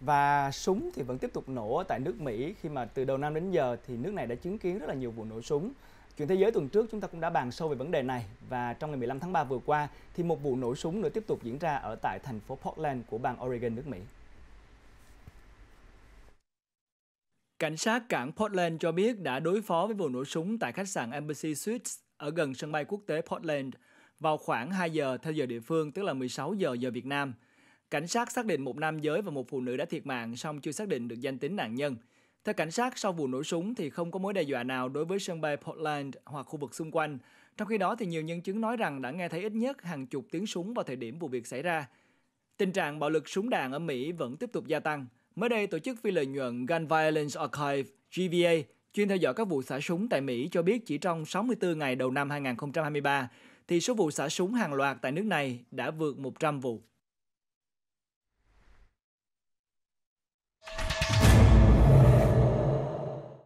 và súng thì vẫn tiếp tục nổ tại nước Mỹ khi mà từ đầu năm đến giờ thì nước này đã chứng kiến rất là nhiều vụ nổ súng. Chuyện thế giới tuần trước chúng ta cũng đã bàn sâu về vấn đề này và trong ngày 15 tháng 3 vừa qua thì một vụ nổ súng nữa tiếp tục diễn ra ở tại thành phố Portland của bang Oregon nước Mỹ. Cảnh sát cảng Portland cho biết đã đối phó với vụ nổ súng tại khách sạn Embassy Suites ở gần sân bay quốc tế Portland vào khoảng 2 giờ theo giờ địa phương, tức là 16 giờ giờ Việt Nam – Cảnh sát xác định một nam giới và một phụ nữ đã thiệt mạng song chưa xác định được danh tính nạn nhân. Theo cảnh sát, sau vụ nổ súng thì không có mối đe dọa nào đối với sân bay Portland hoặc khu vực xung quanh. Trong khi đó thì nhiều nhân chứng nói rằng đã nghe thấy ít nhất hàng chục tiếng súng vào thời điểm vụ việc xảy ra. Tình trạng bạo lực súng đạn ở Mỹ vẫn tiếp tục gia tăng. Mới đây, tổ chức phi lợi nhuận Gun Violence Archive GVA chuyên theo dõi các vụ xả súng tại Mỹ cho biết chỉ trong 64 ngày đầu năm 2023 thì số vụ xả súng hàng loạt tại nước này đã vượt 100 vụ.